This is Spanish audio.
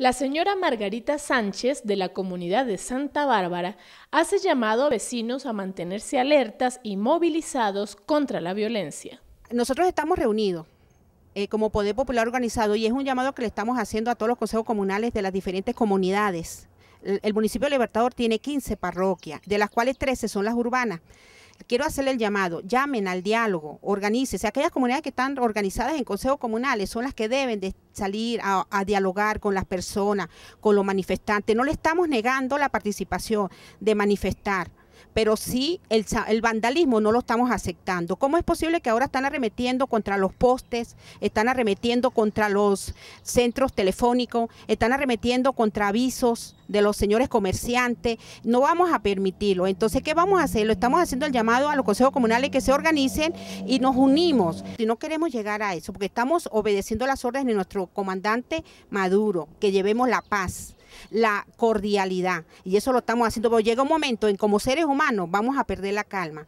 La señora Margarita Sánchez de la comunidad de Santa Bárbara hace llamado a vecinos a mantenerse alertas y movilizados contra la violencia. Nosotros estamos reunidos eh, como Poder Popular Organizado y es un llamado que le estamos haciendo a todos los consejos comunales de las diferentes comunidades. El, el municipio de Libertador tiene 15 parroquias, de las cuales 13 son las urbanas quiero hacerle el llamado, llamen al diálogo, organícese. Aquellas comunidades que están organizadas en consejos comunales son las que deben de salir a, dialogar con las personas, con los manifestantes. No le estamos negando la participación de manifestar pero sí el, vandalismo no lo estamos aceptando. ¿Cómo es posible que ahora están arremetiendo contra los postes, están arremetiendo contra los centros telefónicos, están arremetiendo contra avisos de los señores comerciantes? No vamos a permitirlo. Entonces, ¿qué vamos a hacer? Lo estamos haciendo el llamado a los consejos comunales que se organicen y nos unimos. Si no queremos llegar a eso, porque estamos obedeciendo las órdenes de nuestro comandante Maduro, que llevemos la paz la cordialidad. Y eso lo estamos haciendo, pero llega un momento en como seres humanos vamos a perder la calma.